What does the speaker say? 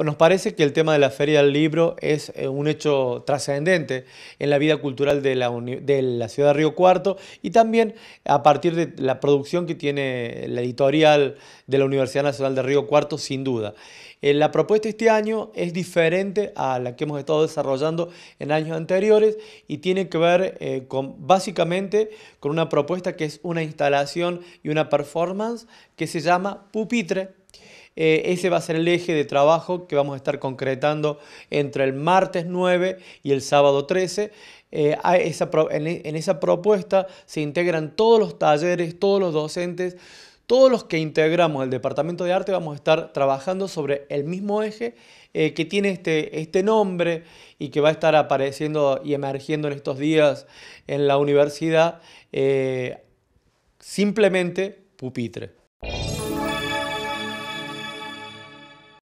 Pues nos parece que el tema de la Feria del Libro es eh, un hecho trascendente en la vida cultural de la, ciudad de Río Cuarto y también a partir de la producción que tiene la editorial de la Universidad Nacional de Río Cuarto, sin duda. Eh, la propuesta este año es diferente a la que hemos estado desarrollando en años anteriores y tiene que ver eh, básicamente con una propuesta que es una instalación y una performance que se llama Pupitre eh, ese va a ser el eje de trabajo que vamos a estar concretando entre el martes 9 y el sábado 13. Eh, en, esa propuesta se integran todos los talleres, todos los docentes, todos los que integramos el Departamento de Arte vamos a estar trabajando sobre el mismo eje eh, que tiene este, este, nombre y que va a estar apareciendo y emergiendo en estos días en la universidad, simplemente pupitre.